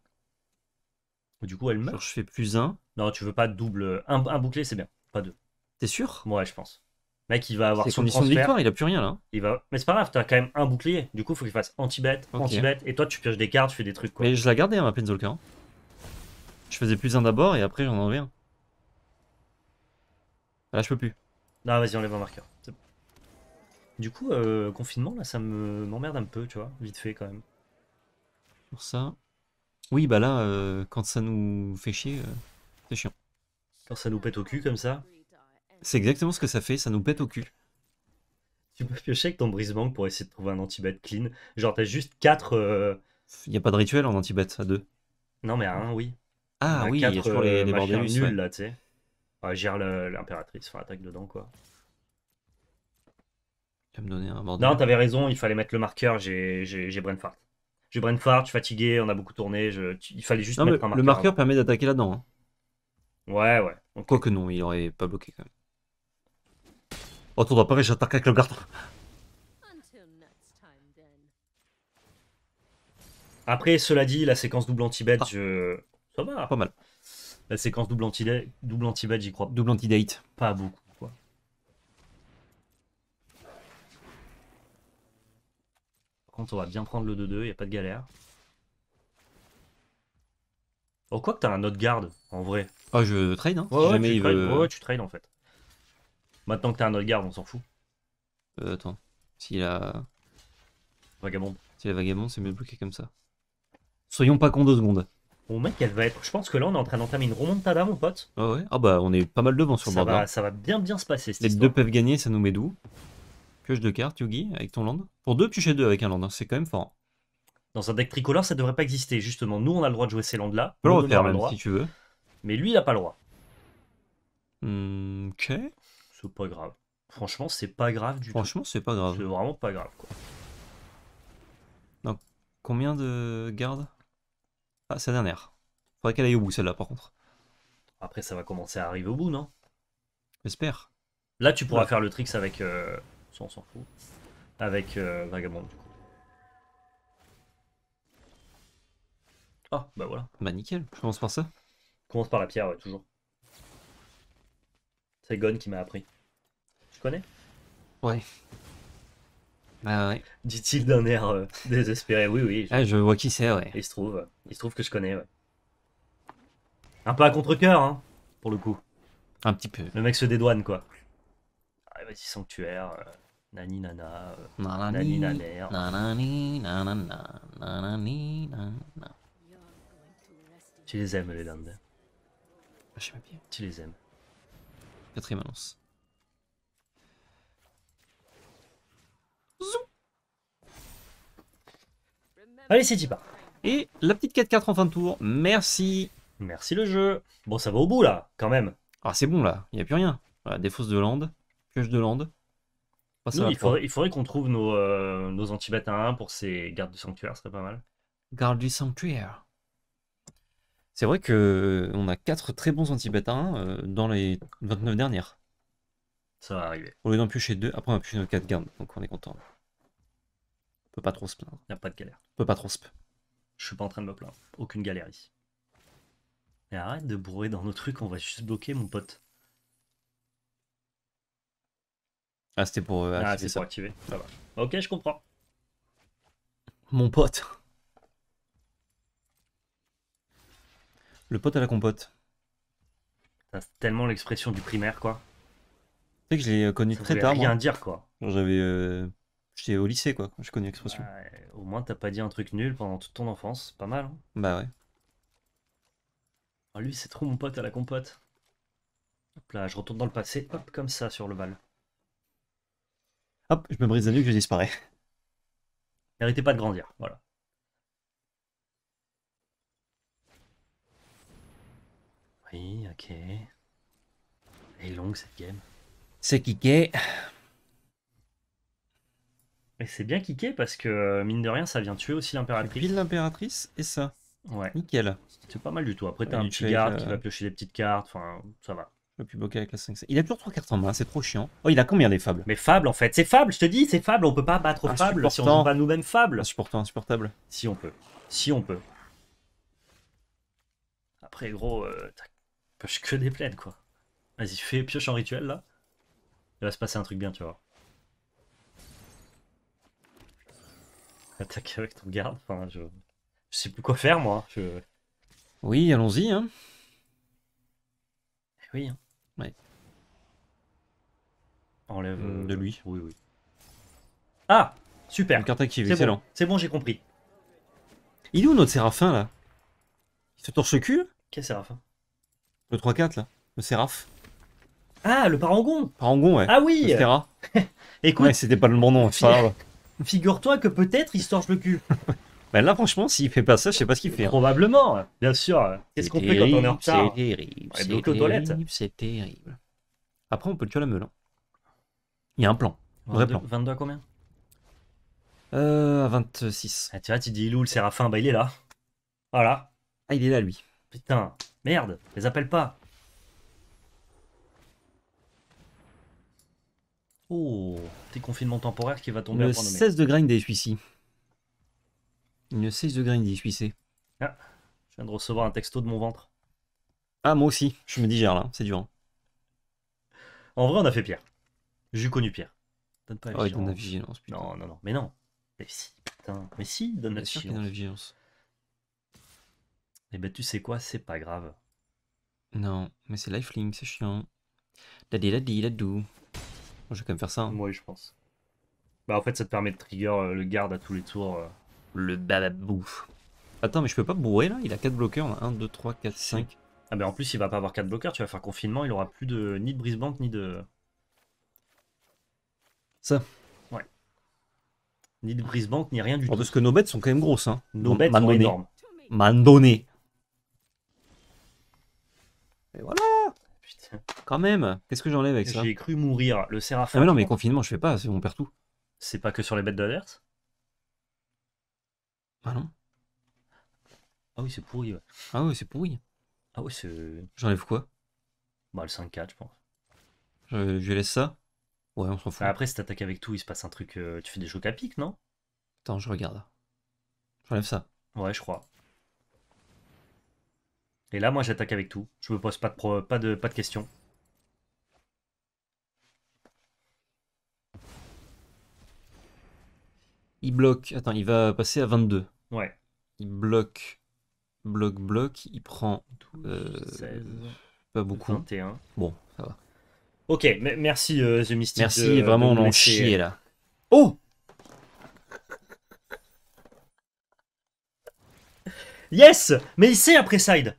Du coup, elle meurt. je fais plus 1. Non, tu veux pas double. Un, un bouclé, c'est bien. Pas deux. T'es sûr Ouais, je pense. Mec, il va avoir son mission de victoire, il a plus rien là. Hein. Il va... Mais c'est pas grave, tu as quand même un bouclier. Du coup, faut qu'il fasse anti bête anti bête Et toi, tu pioches des cartes, tu fais des trucs quoi. Mais je la gardais à hein, ma Penzolka. Hein. Je faisais plus un d'abord et après j'en enlève un. Ah, là, je peux plus. Non, vas-y, enlève un marqueur. Du coup, euh, confinement là, ça me m'emmerde un peu, tu vois, vite fait quand même. Pour ça. Oui, bah là, euh, quand ça nous fait chier, euh, c'est chiant. Quand ça nous pète au cul comme ça. C'est exactement ce que ça fait, ça nous pète au cul. Tu peux piocher avec ton brise-banque pour essayer de trouver un anti-bet clean. Genre, t'as juste 4. Euh, il a pas de rituel en anti-bet à 2. Non, mais à 1, oui. Ah oui, il y a toujours les, euh, les bordels là, tu sais. gère l'impératrice, enfin, attaque dedans, quoi. Tu vas me donner un bordel. Non, t'avais raison, il fallait mettre le marqueur, j'ai Brainfart. J'ai Brenfart, je suis fatigué, on a beaucoup tourné, il fallait juste mettre un marqueur. Le hein. marqueur permet d'attaquer là-dedans. Hein. Ouais, ouais. Quoique non, il aurait pas bloqué quand même avec le garde. Après, cela dit, la séquence double anti badge, ah. euh, ça va. Pas mal. La séquence double anti double anti j'y crois. Double anti-date. Pas beaucoup, quoi. Par contre, on va bien prendre le 2-2, il a pas de galère. Oh, quoi que t'as un autre garde, en vrai. Ah, je trade, hein. Ouais, tu tu en fait. Maintenant que t'as un autre garde, on s'en fout. Euh, attends. S'il a. Vagabond. S'il a vagabond, c'est mieux bloqué comme ça. Soyons pas cons deux secondes. Bon mec, elle va être. Je pense que là, on est en train d'entamer une remontada, mon pote. Ah ouais. Ah bah, on est pas mal devant sur le ça Va, hein. ça va bien bien se passer. Les deux peuvent gagner, ça nous met d'où Pioche de cartes, Yugi, avec ton land. Pour deux, piocher deux avec un land, hein. c'est quand même fort. Dans un deck tricolore, ça devrait pas exister. Justement, nous, on a le droit de jouer ces landes là. On peut le même si tu veux. Mais lui, il a pas le droit. Hmm, ok c'est pas grave. Franchement, c'est pas grave du Franchement, tout. Franchement, c'est pas grave. C'est vraiment pas grave, quoi. Donc, combien de gardes Ah, c'est la dernière. Faudrait qu'elle aille au bout, celle-là, par contre. Après, ça va commencer à arriver au bout, non J'espère. Là, tu pourras faire le tricks avec... Euh... on s'en fout. Avec euh, Vagabond, du coup. Ah, bah voilà. Bah nickel, je commence par ça. Commence par la pierre, toujours. C'est qui m'a appris. Tu connais Ouais. Bah ouais. Dit-il d'un air euh, désespéré. Oui, oui. Je... Ah, je vois qui c'est, ouais. Il se trouve, il se trouve que je connais, ouais. Un peu à contre-coeur, hein, pour le coup. Un petit peu. Le mec se dédouane, quoi. Ah, vas-y, sanctuaire. Euh, nani nana. Euh, nana. Nani, nanani, nanana, nanani, nanana. Tu les aimes, les Landes. Ah, je sais pas bien. Tu les aimes. Quatrième annonce. Zou Allez, c'est pas. Et la petite 4-4 en fin de tour. Merci. Merci le jeu. Bon, ça va au bout là, quand même. Ah, c'est bon là, il n'y a plus rien. Voilà, fosses de land, pioche de land. il, faudrait, qu'on trouve nos, euh, nos pour ces gardes du sanctuaire, ce serait pas mal. Garde du sanctuaire. C'est vrai que euh, on a quatre très bons anti euh, dans les 29 dernières. Ça va arriver. Au lieu d'en piocher deux, après on a pioché nos quatre gardes, donc on est content. On peut pas trop se plaindre. Y a pas de galère. On peut pas trop se Je suis pas en train de me plaindre. Aucune galère ici. Mais arrête de brouiller dans nos trucs, on va juste bloquer mon pote. Ah c'était pour euh, ah, activer ah, c'est Pour activer. Ça va. Ok, je comprends. Mon pote. Le pote à la compote. C'est tellement l'expression du primaire, quoi. C'est que je l'ai euh, connu très tard. rien dire, quoi. J'avais. Euh, j'étais au lycée, quoi. J'ai connu l'expression. au moins, t'as pas dit un truc nul pendant toute ton enfance. Pas mal. Hein bah ouais. Ah, lui, c'est trop mon pote à la compote. Hop là, je retourne dans le passé. Hop, comme ça, sur le bal. Hop, je me brise la nuque, je disparais. N'arrêtez pas de grandir, voilà. ok. Elle est longue cette game. C'est kické. Mais c'est bien kické parce que, euh, mine de rien, ça vient tuer aussi l'impératrice. l'impératrice et ça. Ouais. Nickel. C'est pas mal du tout. Après, t'as un petit garde euh, qui va piocher des petites cartes. Enfin, ça va. plus avec la 5 Il a toujours trois cartes en main, c'est trop chiant. Oh, il a combien des fables Mais fable en fait, c'est fable, je te dis, c'est fable, on peut pas battre ah, fable si on va nous-mêmes fable. supportant insupportable. Si on peut. Si on peut. Après, gros, euh, Pioche bah, que des plaines, quoi. Vas-y, fais pioche en rituel, là. Il va se passer un truc bien, tu vois. Attaque avec ton garde, enfin, je... je sais plus quoi faire, moi. Hein, je... Oui, allons-y, hein. Eh oui, hein. Ouais. Enlève... Mm, de euh, lui. Oui, oui. Ah Super Une carte active, excellent. C'est bon, j'ai compris. Il est où notre séraphin, là Il se torche le cul Quel séraphin le 3-4 là Le Séraph Ah, le Parangon Parangon, ouais. Ah oui etc c'était pas le bon nom, Figure-toi que peut-être il se torche le cul. ben là, franchement, s'il fait pas ça, je sais pas ce qu'il fait. Hein. Probablement, bien sûr. Qu'est-ce qu'on fait quand on est en retard C'est terrible. C'est terrible. C'est terrible. Après, on peut tuer la meule. Hein. Il y a un plan. Vrai plan. 22 à combien Euh. 26. Ah, tu vois, tu dis où, le séraphin, bah il est là. Voilà. Ah, il est là, lui. Putain. Merde, les appelle pas. Oh, petit confinement temporaire qui va tomber Le à 16 de graines des Suisses. Une 16 de graines des Suisses. Ah, je viens de recevoir un texto de mon ventre. Ah, moi aussi, je me digère là, c'est dur. Hein. En vrai, on a fait pire. J'ai connu pire. Donne pas oh, Donne la vigilance Non, non, non, mais non. Mais si, putain. Mais si, donne la vigilance. Et ben bah, tu sais quoi, c'est pas grave. Non, mais c'est lifeling, c'est chiant. Dadi dadi Moi Je vais quand même faire ça. Hein. Moi je pense. Bah en fait, ça te permet de trigger euh, le garde à tous les tours. Euh. Le bababou. Attends, mais je peux pas bourrer là Il a 4 bloqueurs, 1, 2, 3, 4, 5. Ah ben en plus, il va pas avoir 4 bloqueurs, tu vas faire confinement, il aura plus de ni de brise ni de... Ça. Ouais. Ni de brise ni rien du tout. parce que nos bêtes sont quand même grosses. Hein. Nos bêtes sont énormes. Mandonné. Et voilà Putain. Quand même Qu'est-ce que j'enlève avec ça J'ai cru mourir. Le séraphin. Ah, non, mais confinement, je fais pas, on perd tout. C'est pas que sur les bêtes d'alerte Ah non. Ah oui, c'est pourri. Ah oui, c'est pourri. Ah oui, c'est. J'enlève quoi Bah, le 5-4, je pense. Je, laisse ça Ouais, on s'en fout. Bah, après, si t'attaques avec tout, il se passe un truc. Euh, tu fais des chocs à pic, non Attends, je regarde. J'enlève ça. Ouais, je crois. Et là, moi, j'attaque avec tout. Je me pose pas de, pas de, pas de questions. Il bloque. Attends, il va passer à 22. Ouais. Il bloque. Bloque, bloque. Il prend. 16, euh, pas beaucoup. Bon, ça va. Ok, merci euh, The Mystic. Merci, vraiment, on en chier euh, là. Oh Yes Mais il sait après side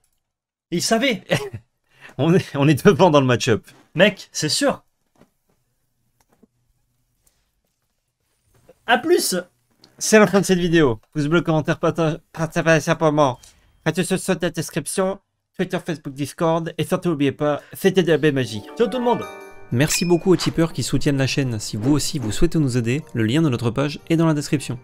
il savait. on, est, on est devant dans le match-up. Mec, c'est sûr. A plus C'est la fin de cette vidéo. Pouce bleu, commentaire, partage, Restez simplement. le vous de la description, Twitter, Facebook, Discord. Et surtout, n'oubliez pas, c'était de la magie. Ciao tout le monde Merci beaucoup aux tipeurs qui soutiennent la chaîne. Si vous aussi vous souhaitez nous aider, le lien de notre page est dans la description.